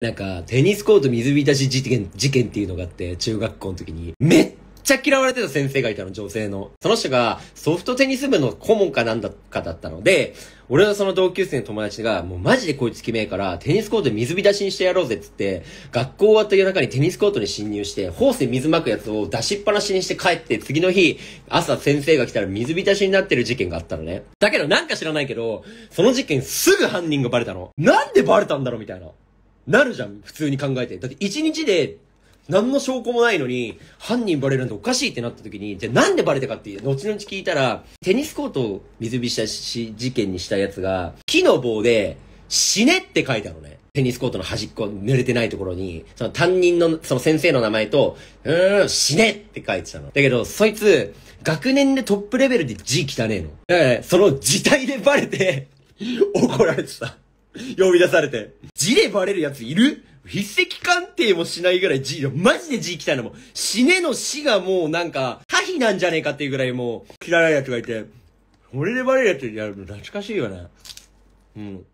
なんか、テニスコート水浸し事件、事件っていうのがあって、中学校の時に、めっちゃ嫌われてた先生がいたの、女性の。その人が、ソフトテニス部の顧問かなんだかだったので、俺のその同級生の友達が、もうマジでこいつ決めえから、テニスコート水浸しにしてやろうぜっつって、学校終わった夜中にテニスコートに侵入して、ホースで水まくやつを出しっぱなしにして帰って、次の日、朝先生が来たら水浸しになってる事件があったのね。だけどなんか知らないけど、その事件すぐ犯人がバレたの。なんでバレたんだろうみたいな。なるじゃん、普通に考えて。だって一日で、何の証拠もないのに、犯人バレるなんておかしいってなった時に、じゃあなんでバレたかっていう、後々聞いたら、テニスコートを水浸し事件にしたやつが、木の棒で、死ねって書いたのね。テニスコートの端っこ、濡れてないところに、その担任の、その先生の名前と、うーん、死ねって書いてたの。だけど、そいつ、学年でトップレベルで字汚ねえの。だから、ね、その字体でバレて怒られてた。呼び出されて。字でバレるやついる筆跡鑑定もしないぐらい字、マジで字汚いのも死ねの死がもうなんか、可否なんじゃねえかっていうぐらいもう、嫌いなやつがいて、俺でバレるやつやるの懐かしいよね。うん。